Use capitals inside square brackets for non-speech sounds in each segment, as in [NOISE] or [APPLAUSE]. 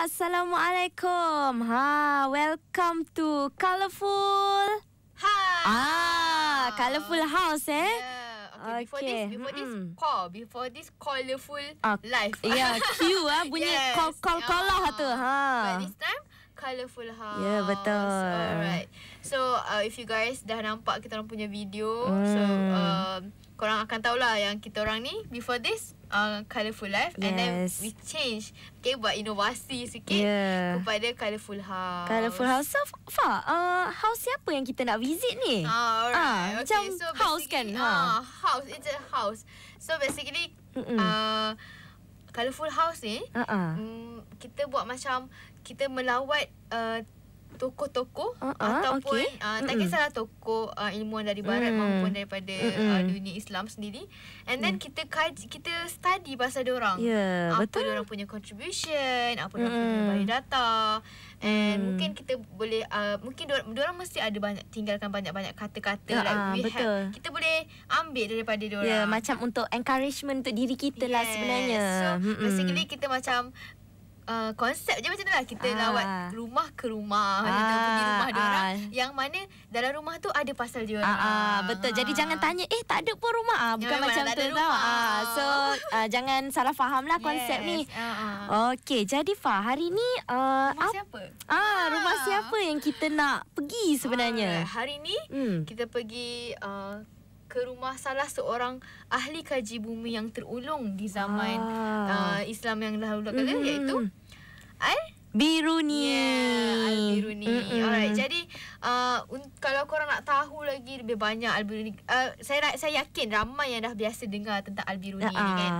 Assalamualaikum. Ha, welcome to Colorful. Ha. Ah, Colorful House eh. Yeah. Okay, okay, this, before mm this call, before this colorful uh, ah, life. Yeah, ya, [LAUGHS] cute, ah bunyi call yes. call yeah. lah tu, ha. But this time colorful house. Yeah, betul. Alright, so uh, if you guys dah nampak kita orang punya video, mm. so. Um, korang akan tahu lah yang kita orang ni before this uh, colorful life yes. and then we change okay buat inovasi sikit yeah. kepada colorful house colorful house so fa uh, house siapa yang kita nak visit ni ah alright ah, okay, macam so house kan ha uh, house it's a house so basically Mm-mm. uh colorful house ni uh-uh. um, kita buat macam kita melawat uh, toko-toko uh-huh, ah, ah, ataupun okay. uh, ah, tak kisahlah toko uh, ilmuan dari barat mm. maupun daripada mm. uh, dunia Islam sendiri and then mm. kita kaji, kita study pasal dia orang yeah, apa dia orang punya contribution apa dia orang mm. punya data and mm. mungkin kita boleh uh, mungkin dia orang mesti ada banyak tinggalkan banyak-banyak kata-kata yeah, like uh, kita boleh ambil daripada ya, dia orang yeah, macam untuk encouragement untuk diri kita lah yes. lah sebenarnya so Mm-mm. basically kita macam Uh, konsep je macam tu lah Kita lah buat rumah ke rumah Aa. Macam tu, pergi ah, rumah orang. diorang ah. Yang mana dalam rumah tu ada pasal diorang Aa. Ah, Aa. Betul, jadi Aa. jangan tanya Eh tak ada pun rumah Aa. Bukan macam tu tau Aa. So Aa, [LAUGHS] jangan salah faham lah konsep yes. ni Aa. Okay, jadi Fah hari ni uh, Rumah siapa? Aa, Aa. Rumah siapa yang kita nak pergi sebenarnya? Aa. Hari ni hmm. kita pergi uh, ke rumah salah seorang ahli kaji bumi yang terulung di zaman ah. uh, Islam yang dahulu kan mm-hmm. iaitu Al Biruni. Yeah, Al Biruni. mm Alright. Jadi uh, kalau korang nak tahu lagi lebih banyak Al Biruni, uh, ah, saya saya yakin ramai yang dah biasa dengar tentang Al Biruni uh-uh. kan.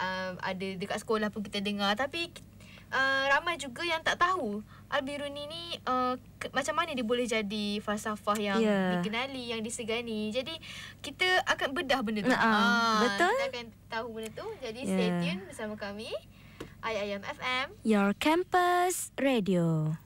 Uh, ada dekat sekolah pun kita dengar tapi uh, ramai juga yang tak tahu. Al-Biruni ni uh, ke, macam mana dia boleh jadi falsafah yang yeah. dikenali, yang disegani. Jadi kita akan bedah benda tu. Uh-huh. Betul. Kita akan tahu benda tu. Jadi yeah. stay tune bersama kami. IIM FM. Your Campus Radio.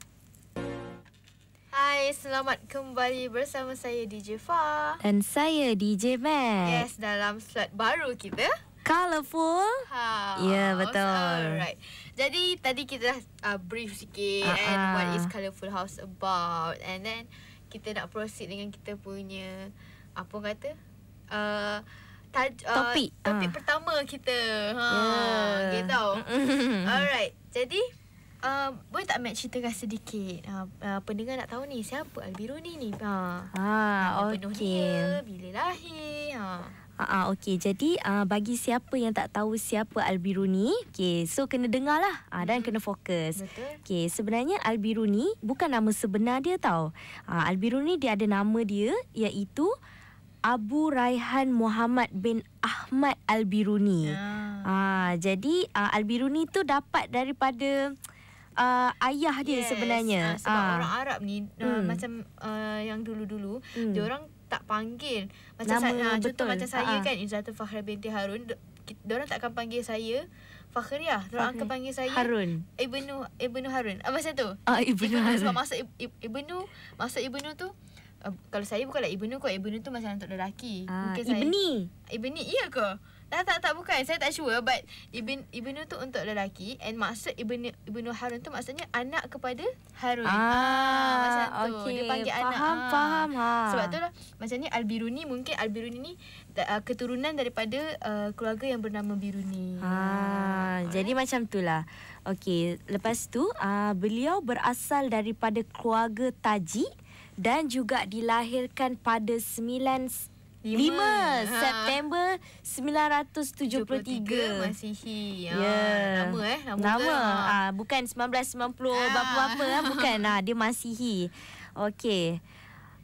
Hai, selamat kembali bersama saya DJ Fa. Dan saya DJ Mac. Yes, dalam slot baru kita colourful. Ha. Ya, yeah, betul. Alright. Jadi tadi kita dah uh, brief sikit uh-uh. and what ah. is colourful house about and then kita nak proceed dengan kita punya apa kata? Uh, Taj, uh, topik topik uh. pertama kita ha yeah. gitu okay, alright jadi uh, boleh tak Matt ceritakan sedikit uh, uh, pendengar nak tahu ni siapa Albiru ni ni ha ha okey bila lahir ha Ah uh, okey jadi uh, bagi siapa yang tak tahu siapa Albiruni okay, so kena dengarlah uh, dan kena fokus. Okay, sebenarnya Albiruni bukan nama sebenar dia tau. Uh, Albiruni dia ada nama dia iaitu Abu Raihan Muhammad bin Ahmad Albiruni. Ya. Ah uh. uh, jadi uh, Albiruni tu dapat daripada Uh, ayah dia yes. sebenarnya uh, sebab uh. orang Arab ni uh, mm. macam uh, yang dulu-dulu mm. dia orang tak panggil macam Nama, saya, ha, betul. contoh macam saya uh-huh. kan Izzatul Fahri binti Harun tak akan panggil saya Fakhriah Mereka okay. akan panggil saya Harun Ibnu, Ibnu Harun ah, Macam tu ah, Ibnu, Ibnu Harun Sebab masa Ibnu Masa Ibnu tu eh, Kalau saya bukanlah Ibnu kot Ibnu tu macam untuk lelaki ah, Mungkin Ibni saya, Ibni iya ke tak tak tak bukan. Saya tak sure but Ibn Ibnu tu untuk lelaki and maksud Ibn Ibnu Harun tu maksudnya anak kepada Harun. Ah, ah macam tu. Okay. Dia panggil faham, anak. Faham, ah. faham. Ha. Sebab tu lah macam ni Al-Biruni mungkin Al-Biruni ni uh, keturunan daripada uh, keluarga yang bernama Biruni. Ah, ha. jadi macam tu lah. Okey, lepas tu uh, beliau berasal daripada keluarga Tajik dan juga dilahirkan pada 9 5 ha. September 1973 Masihi ha. yeah. Nama eh Nama, nama. Ha. Bukan 1990 ha. Berapa-apa ha. Bukan ha. Dia Masihi Okey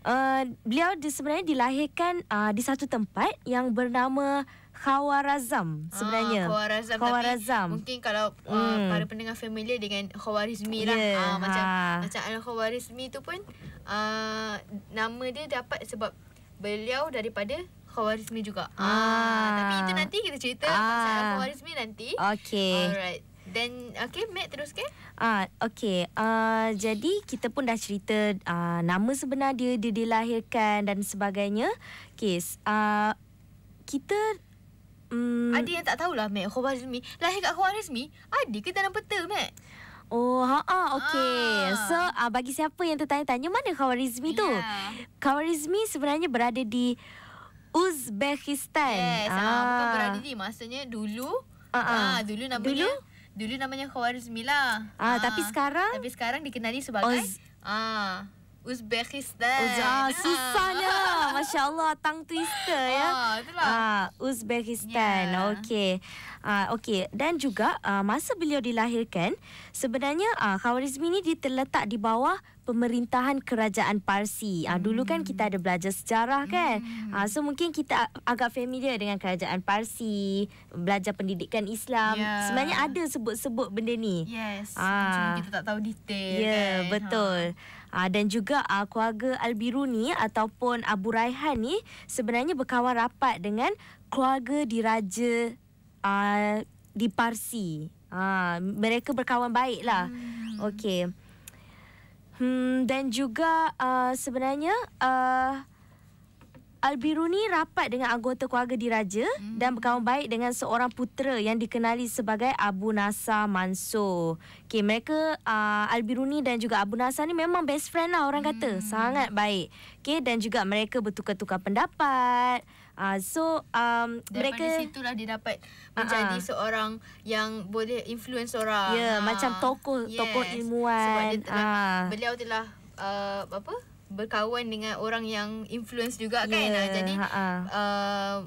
Uh, beliau di, sebenarnya dilahirkan uh, di satu tempat yang bernama Khawarazam sebenarnya. Ah, Khawarazam. Khawarazam. Tapi mungkin kalau uh, mm. para pendengar familiar dengan Khawarizmi yeah. lah. Uh, ha. Macam macam Al-Khawarizmi tu pun uh, nama dia dapat sebab beliau daripada Khawarizmi juga. Ah. ah, tapi itu nanti kita cerita ah. pasal Khawarizmi nanti. Okay. Alright. Then okay, Matt terus ke? Ah, okay. Uh, ah, jadi kita pun dah cerita uh, nama sebenar dia, dia dilahirkan dan sebagainya. Kes. Ah, uh, kita Hmm. Ada yang tak tahulah, Mak. Khawarizmi. Lahir kat Khawarizmi. Ada ke dalam peta, Mak? Oh, ha, ha ah, okey. Uh. So, uh, bagi siapa yang tertanya-tanya mana Khawarizmi tu? Yeah. Khawarizmi sebenarnya berada di Uzbekistan. Yes, ah. bukan ah. berada di maksudnya dulu. Ah, uh-uh. uh, dulu namanya dulu? dulu namanya Khawarizmi lah. Ah, uh, tapi sekarang Tapi sekarang dikenali sebagai Ah. Uz- uh. Uzbekistan. Ah, susahnya. Masya Allah, tang twister ya. Ah, Ah, Uzbekistan. Yeah. Okey. Ah, Okey. Dan juga ah, masa beliau dilahirkan, sebenarnya ah, Khawarizmi ini terletak di bawah pemerintahan kerajaan Parsi. Ah, hmm. dulu kan kita ada belajar sejarah kan. Hmm. Ah, so mungkin kita agak familiar dengan kerajaan Parsi, belajar pendidikan Islam. Yeah. Sebenarnya ada sebut-sebut benda ni. Yes. Ah. Cuma kita tak tahu detail. Ya, yeah, kan? betul. Ha. Aa, ah, dan juga aa, ah, keluarga Albiruni ataupun Abu Raihan ni sebenarnya berkawan rapat dengan keluarga diraja aa, ah, di Parsi. Aa, mereka berkawan baik lah. Hmm. Okey. Hmm, dan juga aa, sebenarnya... Aa, Albiruni rapat dengan anggota keluarga diraja hmm. dan berkawan baik dengan seorang putera yang dikenali sebagai Abu Nasar Mansur. Okay, mereka uh, ah, Albiruni dan juga Abu Nasar ni memang best friend lah orang hmm. kata. Sangat baik. Okay, dan juga mereka bertukar-tukar pendapat. Uh, so um, Daripada mereka situlah dia dapat menjadi uh-uh. seorang yang boleh influence orang. Ya, yeah, uh. macam tokoh yes. tokoh ilmuan. Sebab dia telah, uh. beliau telah uh, apa? berkawan dengan orang yang influence juga kan? yeah. kan ah. jadi uh,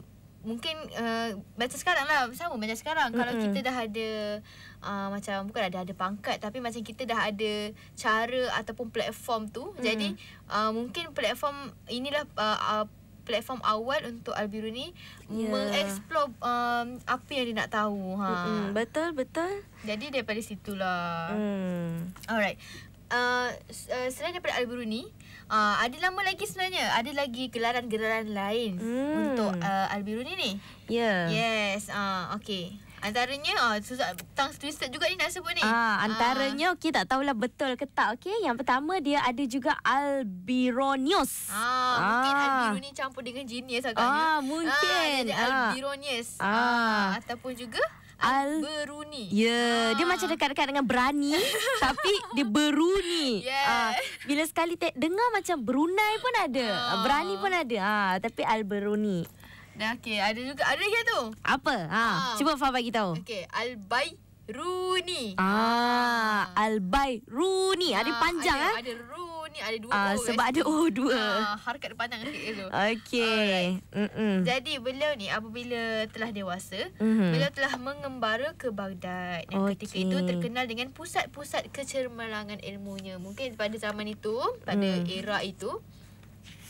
mungkin uh, macam sekarang lah sama macam sekarang mm-hmm. kalau kita dah ada uh, macam bukan dah ada pangkat tapi macam kita dah ada cara ataupun platform tu mm. jadi uh, mungkin platform inilah uh, uh, platform awal untuk Albiru ni yeah. mengeksplor um, apa yang dia nak tahu ha. Mm-mm, betul betul. Jadi daripada situlah. Hmm. Alright. Uh, uh, selain daripada Al-Biruni, uh, ada lama lagi sebenarnya. Ada lagi gelaran-gelaran lain hmm. untuk uh, Al-Biruni ni. Ya. Yeah. Yes. Uh, okay. Antaranya uh, susah, Tang Twisted juga ni nak sebut ni. Ah, uh, antaranya, uh. okay, tak tahulah betul ke tak. Okay. Yang pertama, dia ada juga Al-Bironius. Uh, Mungkin ah. al campur dengan genius agaknya. Ah, mungkin. Uh, jadi uh. Al-Bironius. Uh. ataupun juga... Al Beruni. Ya, yeah. ah. dia macam dekat-dekat dengan berani [LAUGHS] tapi dia beruni. Yes. Ah, bila sekali te- dengar macam Brunei pun ada. Ah, ah. Berani pun ada. Ah, tapi Al Beruni. Dah okey, ada juga ada lagi tu. Apa? Ha, ah. cuba Fa bagi tahu. Okey, Al Bai Runi. Ah, ah. Al Bai Runi. Ah, ah. Ada panjang ah. Ada, ada Runi ni ada dua uh, Sebab ada oh dua. uh, ah, Harkat depan tangan sikit tu Okey. Jadi beliau ni apabila telah dewasa mm-hmm. Beliau telah mengembara ke Baghdad Dan okay. ketika itu terkenal dengan pusat-pusat kecermelangan ilmunya Mungkin pada zaman itu Pada mm. era itu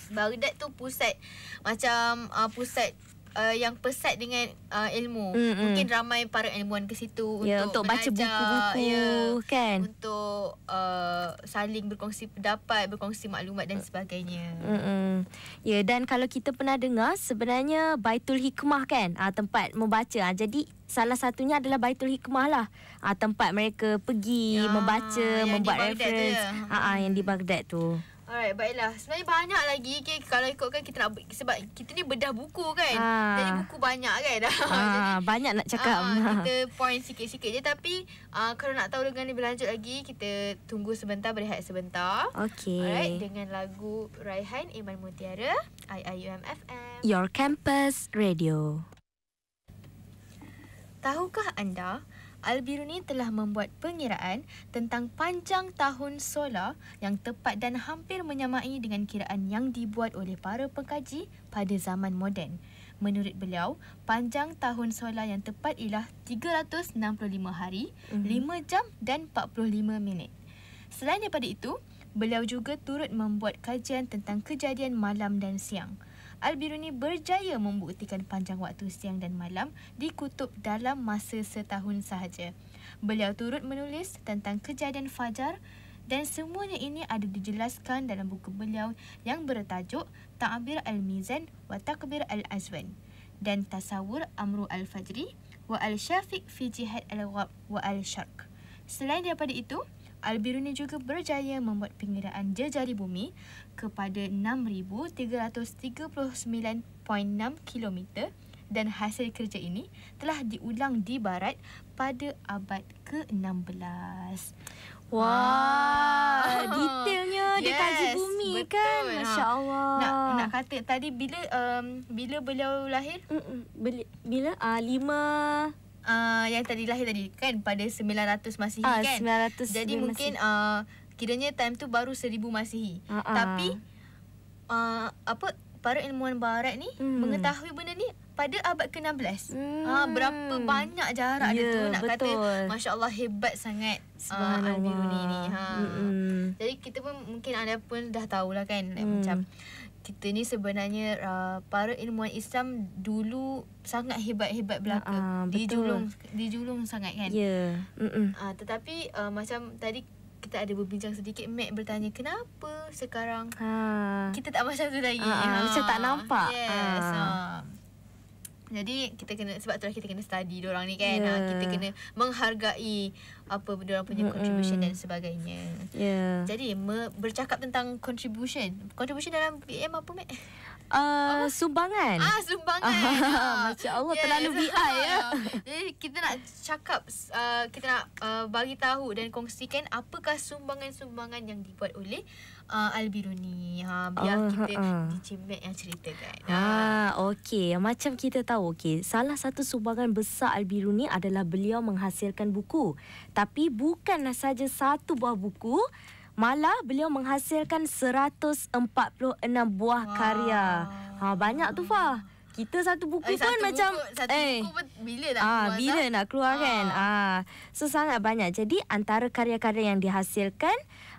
Baghdad tu pusat Macam uh, pusat uh, yang pesat dengan uh, ilmu. Mm-hmm. Mungkin ramai para ilmuwan ke situ yeah, untuk, untuk baca buku-buku yeah, kan. Untuk uh, saling berkongsi pendapat, berkongsi maklumat dan sebagainya. Mm-hmm. Ya yeah, dan kalau kita pernah dengar sebenarnya Baitul Hikmah kan uh, tempat membaca. Uh, jadi Salah satunya adalah Baitul Hikmah lah. Ha, tempat mereka pergi ya, membaca, membuat ya. reference. Ha, ha, yang di Baghdad tu. Alright, baiklah. Sebenarnya banyak lagi okay, kalau ikutkan kita nak sebab kita ni bedah buku kan. Ha. Jadi buku banyak kan. Ha. [LAUGHS] Jadi, banyak nak cakap. Ha, [LAUGHS] kita point sikit-sikit je tapi uh, kalau nak tahu dengan lebih lanjut lagi kita tunggu sebentar berehat sebentar. Okay. Alright, dengan lagu Raihan Iman Mutiara IIUMFM. Your Campus Radio. Tahukah anda Al-Biruni telah membuat pengiraan tentang panjang tahun solar yang tepat dan hampir menyamai dengan kiraan yang dibuat oleh para pengkaji pada zaman moden. Menurut beliau, panjang tahun solar yang tepat ialah 365 hari, mm-hmm. 5 jam dan 45 minit. Selain daripada itu, beliau juga turut membuat kajian tentang kejadian malam dan siang. Al-Biruni berjaya membuktikan panjang waktu siang dan malam di kutub dalam masa setahun sahaja. Beliau turut menulis tentang kejadian fajar dan semuanya ini ada dijelaskan dalam buku beliau yang bertajuk Ta'bir Al-Mizan wa Takbir Al-Azwan dan Tasawur Amru Al-Fajri wa Al-Syafiq fi Jihad Al-Ghab wa Al-Syarq. Selain daripada itu, Albiruni juga berjaya membuat pengiraan jejari bumi kepada 6,339.6 km dan hasil kerja ini telah diulang di barat pada abad ke-16. Wah, wow. detailnya yes, dia kaji bumi betul, kan. Ha. Masya-Allah. Nak nak kata tadi bila um, bila beliau lahir? Mm-mm. Bila uh, lima uh, yang tadi lahir tadi kan pada 900 Masihi ah, kan. 900 Jadi masihi. mungkin uh, kiranya time tu baru 1000 Masihi. Uh-uh. Tapi uh, apa para ilmuwan barat ni hmm. mengetahui benda ni pada abad ke-16. Ah, hmm. Ha, berapa banyak jarak yeah, dia ya, tu nak betul. kata masya-Allah hebat sangat ah, sebenarnya biruni ni. Ha. Mm-hmm. Jadi kita pun mungkin anda pun dah tahulah kan mm. macam kita ni sebenarnya uh, para ilmuwan Islam dulu sangat hebat-hebat belaka. Uh, dijulung dijulung sangat kan. Ya. Yeah. Uh, tetapi uh, macam tadi kita ada berbincang sedikit Mac bertanya kenapa sekarang ha. kita tak macam tu lagi ha. Ha. macam tak nampak yes. ha. Jadi kita kena sebab tu lah kita kena study orang ni kan. Ah, yeah. Kita kena menghargai apa orang punya contribution mm dan sebagainya. Yeah. Jadi me- bercakap tentang contribution. Contribution dalam PM apa meh? uh, oh. sumbangan. Ah sumbangan. [LAUGHS] Ah. Masya Allah yes. terlalu VI ya. [LAUGHS] Jadi kita nak cakap uh, kita nak uh, bagi tahu dan kongsikan apakah sumbangan-sumbangan yang dibuat oleh uh, Biruni. Ha biar oh, kita uh. dicimek yang ceritakan. Ha ah, okey macam kita tahu okay salah satu sumbangan besar Al Biruni adalah beliau menghasilkan buku. Tapi bukanlah saja satu buah buku Malah beliau menghasilkan 146 buah wow. karya. Ha banyak tu fah. Kita satu buku eh, satu pun buku, macam satu eh buku pun bila nak ah, keluar? bila tak? nak keluar ah. kan? Ah. So sangat banyak. Jadi antara karya-karya yang dihasilkan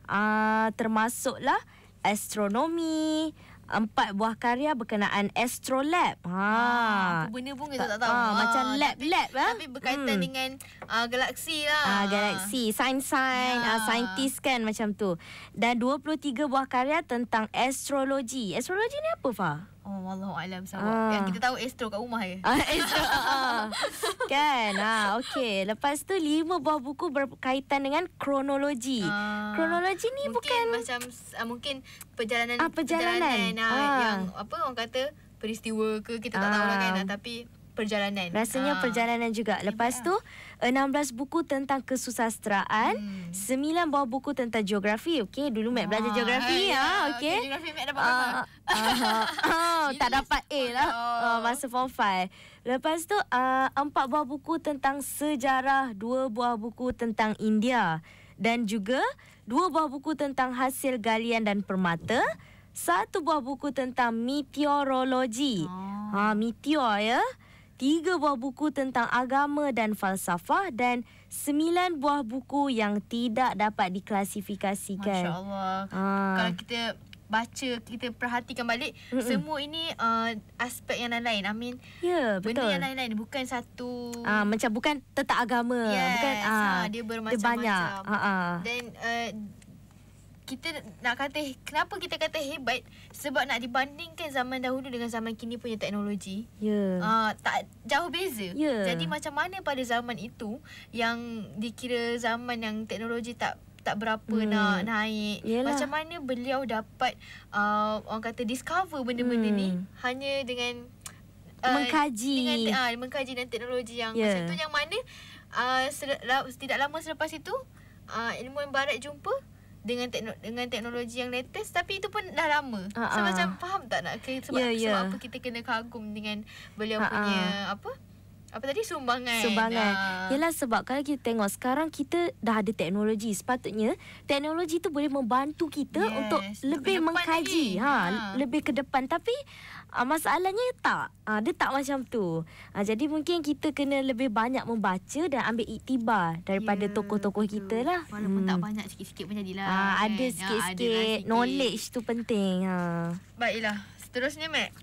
ah termasuklah astronomi, empat buah karya berkenaan Astrolab. Ha. ha apa benda pun kita tak, tak tahu. Ha, ha, macam lab tapi, lab ha? Tapi berkaitan hmm. dengan uh, galaksi lah. Ha, galaksi, sains-sains, ha. Ya. uh, saintis kan macam tu. Dan 23 buah karya tentang astrologi. Astrologi ni apa Fah? Oh, Allah Alam Sarawak. Ah. Yang kita tahu Astro kat rumah ya. Ah, Astro. Ah, ah. kan? ah, okey. Lepas tu lima buah buku berkaitan dengan kronologi. Ah. Kronologi ni mungkin bukan macam ah, mungkin perjalanan ah, perjalanan, perjalanan ah, ah, yang apa orang kata peristiwa ke kita tak tahu lah kan. tapi perjalanan. Rasanya ha. perjalanan juga. Lepas tu 16 buku tentang kesusasteraan, hmm. 9 buah buku tentang geografi. Okey, dulu Mat belajar ah, geografi eh, ah. Ha. Ha. Okey. Okay, geografi Mat dapat apa? Uh, uh, uh, tak dapat A lah uh, masa form 5. Lepas tu uh, 4 buah buku tentang sejarah, 2 buah buku tentang India dan juga 2 buah buku tentang hasil galian dan permata. Satu buah buku tentang meteorologi. Oh. Ha meteor ya tiga buah buku tentang agama dan falsafah dan sembilan buah buku yang tidak dapat diklasifikasikan. Masya Allah. Ah. Kalau kita baca kita perhatikan balik Mm-mm. semua ini uh, aspek yang lain-lain. I mean, ya, yeah, betul. Benda yang lain-lain bukan satu uh, macam bukan tetap agama, yes. bukan uh, ha, dia bermacam-macam. Dia Ha. Dan uh, kita nak kata kenapa kita kata hebat sebab nak dibandingkan zaman dahulu dengan zaman kini punya teknologi. Ya. Yeah. Uh, tak jauh beza. Yeah. Jadi macam mana pada zaman itu yang dikira zaman yang teknologi tak tak berapa hmm. nak naik. Yelah. Macam mana beliau dapat uh, orang kata discover benda-benda hmm. ni hanya dengan uh, mengkaji dengan uh, mengkaji dan teknologi yang yeah. macam tu yang mana uh, tidak lama selepas itu uh, yang barat jumpa dengan teknolo- dengan teknologi yang latest tapi itu pun dah lama. Uh-uh. So ah, ah. macam faham tak nak ke sebab, yeah, yeah. sebab ya. apa kita kena kagum dengan beliau uh-uh. punya apa? apa tadi sumbangan sumbangan uh. Ah. ialah sebab kalau kita tengok sekarang kita dah ada teknologi sepatutnya teknologi tu boleh membantu kita yes. untuk lebih ke mengkaji lagi. Ha, ha lebih ke depan tapi uh, masalahnya tak uh, dia tak macam tu uh, jadi mungkin kita kena lebih banyak membaca dan ambil iktibar daripada yeah, tokoh-tokoh kita lah walaupun hmm. tak banyak sikit-sikit pun jadilah uh, kan? ada sikit-sikit uh, knowledge tu penting ha baiklah seterusnya mak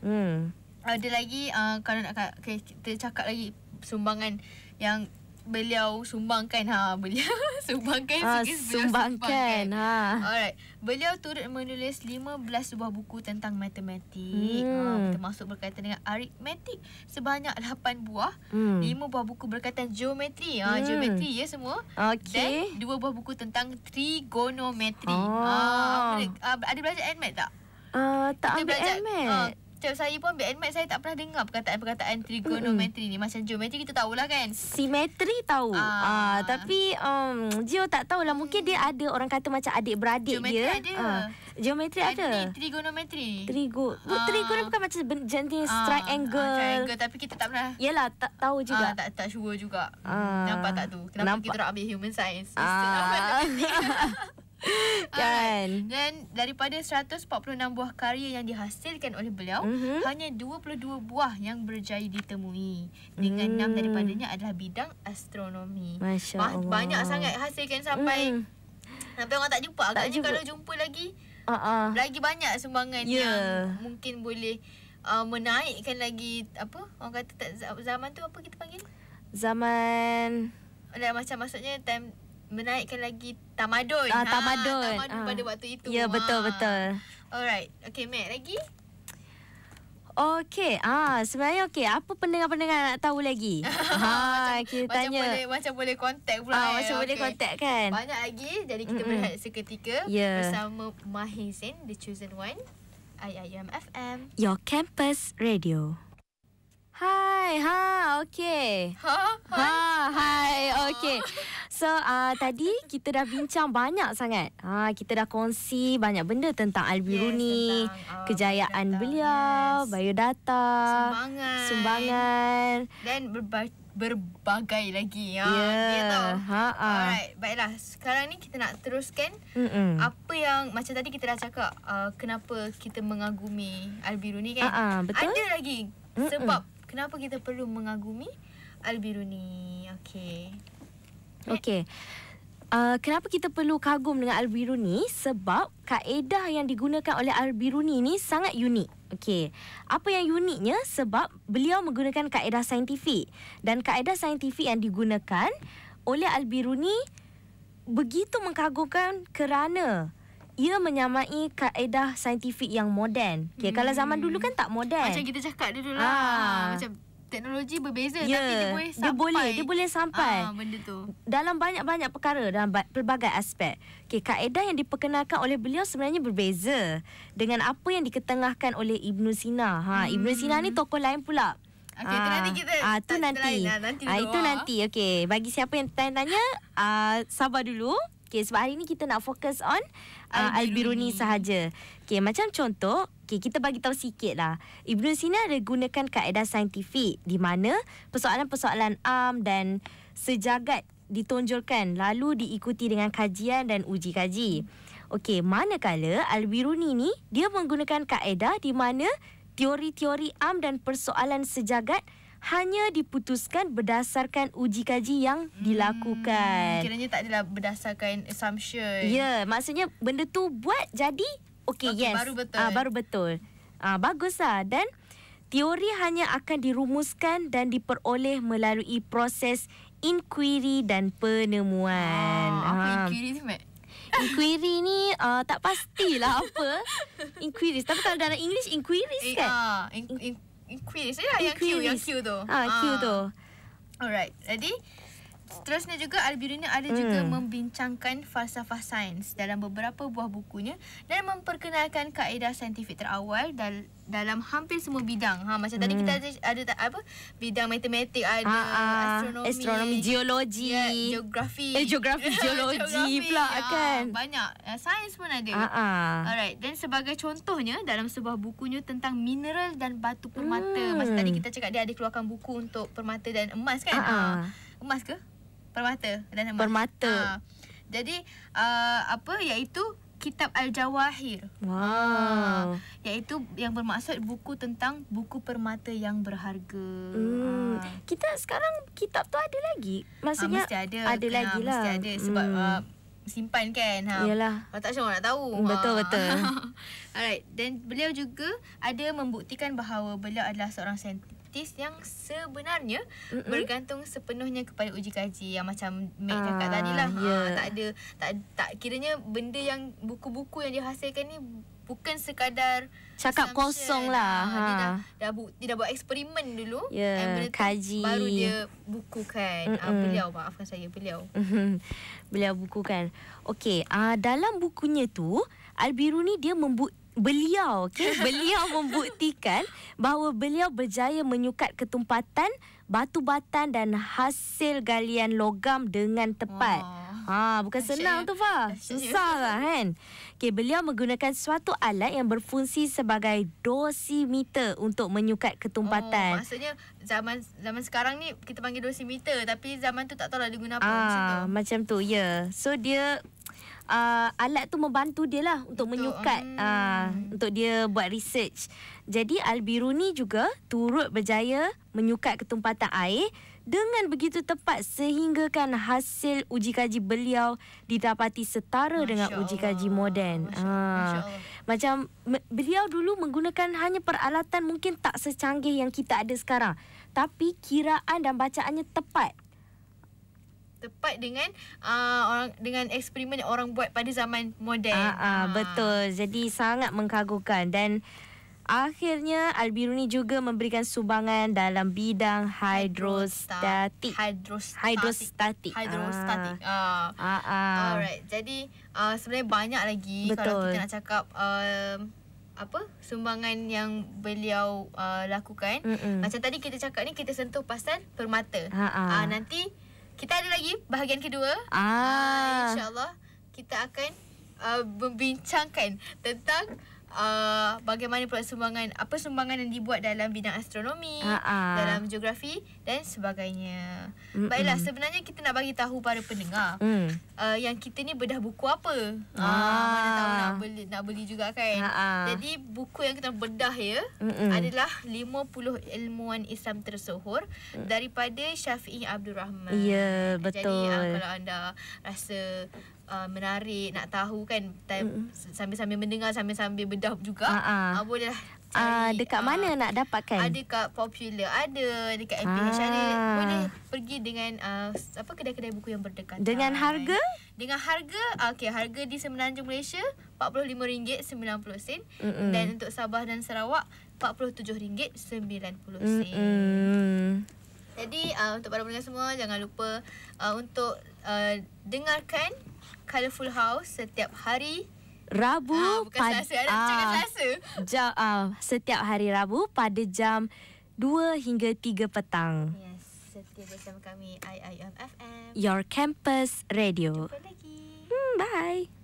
hmm ada lagi uh, kalau nak okay, kita cakap lagi sumbangan yang beliau sumbangkan ha [LAUGHS] beliau sumbangkan ha, sumbangkan, ha alright beliau turut menulis 15 buah buku tentang matematik hmm. ha, termasuk berkaitan dengan aritmetik sebanyak 8 buah hmm. 5 buah buku berkaitan geometri ha, hmm. geometri ya semua okay. dan 2 buah buku tentang trigonometri oh. ha, ada, ada belajar admat tak? Uh, tak kita ambil belajar, admat. Uh, macam saya pun ambil admit saya tak pernah dengar perkataan-perkataan trigonometri ni macam geometri kita tahu lah kan simetri tahu ah, ah tapi um geo tak lah mungkin dia ada orang kata macam adik-beradik geometri dia ada. Ah, geometri ada trigonometri trigo ah. bu ah. trigo ni bukan macam jenis ah. triangle ah, triangle tapi kita tak pernah yalah tak tahu juga ah, tak tak sure juga ah. nampak tak tu kenapa nampak. kita nak ambil human science ah. [LAUGHS] kan. Uh, dan daripada 146 buah karya yang dihasilkan oleh beliau, mm-hmm. hanya 22 buah yang berjaya ditemui. Dengan mm. 6 daripadanya adalah bidang astronomi. Masya Allah. Ba- banyak sangat hasilkan sampai mm. sampai orang tak jumpa. Tak Agaknya jumpa. kalau jumpa lagi, uh-uh. lagi banyak sumbangan yeah. yang mungkin boleh uh, menaikkan lagi apa orang kata tak, zaman tu apa kita panggil? Zaman... Like, macam maksudnya time menaikkan lagi tamadun. Ah, ha, tamadun. ah. pada waktu itu. Ya, ha. betul, ah. betul. Alright. Okay, Matt, lagi? Okey, ah sebenarnya okey, apa pendengar-pendengar nak tahu lagi? ha, [LAUGHS] macam, kita macam tanya. Boleh, macam boleh kontak pula. Ah, eh. macam okay. boleh kontak kan. Banyak lagi, jadi kita Mm-mm. berehat seketika yeah. bersama Mahir Zain, The Chosen One, IIM FM. Your Campus Radio. Hai, ha, okey. Ha, hai. Ha, hai, okey. Ha? So uh, tadi kita dah bincang banyak sangat ha, Kita dah kongsi banyak benda tentang Albiruni yes, uh, Kejayaan tentang, beliau, yes. biodata Sumbangan Sumbangan Dan berba- berbagai lagi Ya yeah. Ya tau ha, uh. Alright, baiklah Sekarang ni kita nak teruskan Mm-mm. Apa yang, macam tadi kita dah cakap uh, Kenapa kita mengagumi Albiruni kan uh-uh, betul? Ada lagi Mm-mm. Sebab kenapa kita perlu mengagumi Albiruni Okay Okey. Uh, kenapa kita perlu kagum dengan Al-Biruni? Sebab kaedah yang digunakan oleh Al-Biruni ini sangat unik. Okey. Apa yang uniknya? Sebab beliau menggunakan kaedah saintifik. Dan kaedah saintifik yang digunakan oleh Al-Biruni begitu mengkagumkan kerana ia menyamai kaedah saintifik yang moden. Okey, hmm. kalau zaman dulu kan tak moden. Macam kita cakap dulu lah. Ha. Macam teknologi berbeza yeah. tapi dia boleh sampai. Dia boleh, dia boleh sampai. Uh, benda tu. Dalam banyak-banyak perkara dalam ba- pelbagai aspek. Okey, kaedah yang diperkenalkan oleh beliau sebenarnya berbeza dengan apa yang diketengahkan oleh Ibn Sina. Ha, hmm. Ibnu Sina ni tokoh lain pula. Okey, ah, tu ha, nanti kita. Ah, tu nanti. Lah, nanti ah, itu nanti. Okey, bagi siapa yang tanya-tanya, ah, sabar dulu. Okey, sebab hari ni kita nak fokus on Al-Biruni, Al-Biruni sahaja. Okey, macam contoh, Okey, kita bagi tahu sikit lah. Ibnu Sina ada gunakan kaedah saintifik di mana persoalan-persoalan am dan sejagat ditonjolkan lalu diikuti dengan kajian dan uji kaji. Okey, manakala Al-Biruni ni dia menggunakan kaedah di mana teori-teori am dan persoalan sejagat hanya diputuskan berdasarkan uji kaji yang hmm, dilakukan. Hmm, kiranya tak adalah berdasarkan assumption. Ya, maksudnya benda tu buat jadi okay, okay, yes. Baru betul. Uh, baru betul. Uh, ah, baguslah. Dan teori hanya akan dirumuskan dan diperoleh melalui proses inquiry dan penemuan. Oh, apa uh. inquiry ni, Mac? Inquiry ni uh, tak pastilah apa. Inquiries. Tapi kalau dalam English, inquiries eh, kan? Uh, in, in, inquiries. Ya, yang Q, tu. Ah, uh, Q tu. Alright, ready? Seterusnya juga Albirina ada juga hmm. membincangkan falsafah sains dalam beberapa buah bukunya dan memperkenalkan kaedah saintifik terawal dal- dalam hampir semua bidang. Ha macam hmm. tadi kita hmm. ada, ada tak apa bidang matematik ada uh, uh, astronomi, astronomi geologi ya, geografi eh, geografi [LAUGHS] geologi pula ya, kan. Banyak eh, sains pun ada. Uh, uh. Alright dan sebagai contohnya dalam sebuah bukunya tentang mineral dan batu permata. Hmm. Masa tadi hmm. kita cakap dia ada keluarkan buku untuk permata dan emas kan? Uh, uh. Emas ke? permata dan nama. Permata. Ha. Jadi uh, apa iaitu Kitab Al-Jawahir. Wow. Ha. Iaitu yang bermaksud buku tentang buku permata yang berharga. Hmm. Ha. Kita sekarang kitab tu ada lagi? Maksudnya ha, mesti ada. Ada ha, lagi lah. Mesti ada sebab hmm. uh, simpan kan. Ha. Yalah. Kalau tak semua nak tahu. Hmm, betul, ha. betul. [LAUGHS] Alright. Dan beliau juga ada membuktikan bahawa beliau adalah seorang saintis artis yang sebenarnya Mm-mm. bergantung sepenuhnya kepada uji kaji yang macam Meg ah, cakap tadi lah. Ah, yeah. Ha, tak ada tak tak kiranya benda yang buku-buku yang dia hasilkan ni bukan sekadar cakap kosong lah. Ah, ha, ha. Dia dah dah, bu, dia dah buat eksperimen dulu yeah, kaji baru dia bukukan. Ah ha, beliau maafkan saya beliau. Mm-hmm. beliau bukukan. Okey, ah dalam bukunya tu Albiru ni dia membuat beliau okay, [LAUGHS] beliau membuktikan bahawa beliau berjaya menyukat ketumpatan batu batan dan hasil galian logam dengan tepat. Wow. Ha bukan Asyik senang tu Fah. Susah lah kan. Okey beliau menggunakan suatu alat yang berfungsi sebagai dosimeter untuk menyukat ketumpatan. Oh, maksudnya zaman zaman sekarang ni kita panggil dosimeter tapi zaman tu tak tahu lah dia guna apa ha, macam tu. Ah, macam tu ya. Yeah. So dia uh, alat tu membantu dia lah untuk Betul. menyukat hmm. uh, untuk dia buat research. Jadi Albiruni juga turut berjaya menyukat ketumpatan air dengan begitu tepat sehinggakan hasil uji kaji beliau didapati setara Masya dengan uji kaji moden. Masya, ah. Macam beliau dulu menggunakan hanya peralatan mungkin tak secanggih yang kita ada sekarang. Tapi kiraan dan bacaannya tepat tepat dengan uh, orang dengan eksperimen yang orang buat pada zaman moden. Ah uh, uh, betul. Jadi sangat mengkagumkan dan akhirnya Albiruni juga memberikan sumbangan dalam bidang hidrostatik. Hidrostatik. Hidrostatik. Hidrostatik. Ah. Ah. Uh. Uh, Alright. Jadi uh, sebenarnya banyak lagi betul. kalau kita nak cakap uh, apa sumbangan yang beliau uh, lakukan. Mm-mm. Macam tadi kita cakap ni kita sentuh pasal permata. Ah. Uh, uh. nanti kita ada lagi bahagian kedua. Ah. Uh, InsyaAllah kita akan uh, membincangkan tentang uh, bagaimana pula sumbangan apa sumbangan yang dibuat dalam bidang astronomi uh-uh. dalam geografi dan sebagainya. Mm-mm. Baiklah sebenarnya kita nak bagi tahu para pendengar mm. uh, yang kita ni bedah buku apa. Ah. ah mana tahu nak beli nak beli juga kan. Uh-uh. Jadi buku yang kita bedah ya Mm-mm. adalah 50 ilmuwan Islam tersohor mm. daripada Syafi'i Abdul Rahman. Ya yeah, betul. Jadi uh, kalau anda rasa uh, menarik nak tahu kan time, mm. sambil-sambil mendengar sambil-sambil bedah juga uh-huh. uh, boleh ah, cari, uh, dekat uh, mana nak dapatkan ada dekat popular ada dekat MPH uh. ada boleh pergi dengan uh, apa kedai-kedai buku yang berdekatan dengan ah, harga dengan harga okey harga di semenanjung Malaysia RM45.90 mm-hmm. dan untuk Sabah dan Sarawak RM47.90 jadi uh, untuk para pendengar semua jangan lupa uh, untuk uh, dengarkan Colorful House setiap hari Rabu ah, bukan pad- selasa, ah, selasa. Jam, ah, setiap hari Rabu pada jam 2 hingga 3 petang. Yes, setiap bersama kami IIMFM. Your Campus Radio. Jumpa lagi. Hmm, bye.